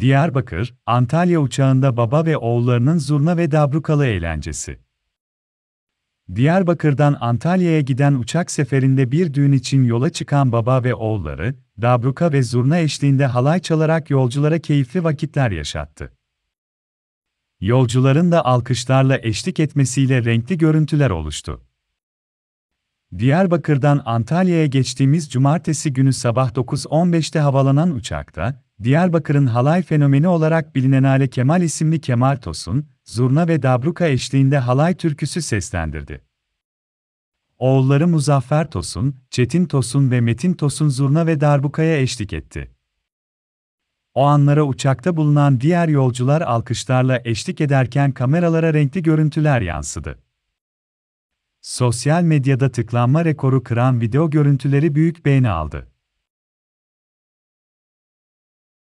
Diyarbakır, Antalya uçağında baba ve oğullarının zurna ve dabrukalı eğlencesi. Diyarbakır'dan Antalya'ya giden uçak seferinde bir düğün için yola çıkan baba ve oğulları, dabruka ve zurna eşliğinde halay çalarak yolculara keyifli vakitler yaşattı. Yolcuların da alkışlarla eşlik etmesiyle renkli görüntüler oluştu. Diyarbakır'dan Antalya'ya geçtiğimiz cumartesi günü sabah 9.15'te havalanan uçakta, Diyarbakır'ın halay fenomeni olarak bilinen Ale Kemal isimli Kemal Tosun, zurna ve dabruka eşliğinde halay türküsü seslendirdi. Oğulları Muzaffer Tosun, Çetin Tosun ve Metin Tosun zurna ve darbukaya eşlik etti. O anlara uçakta bulunan diğer yolcular alkışlarla eşlik ederken kameralara renkli görüntüler yansıdı. Sosyal medyada tıklanma rekoru kıran video görüntüleri büyük beğeni aldı.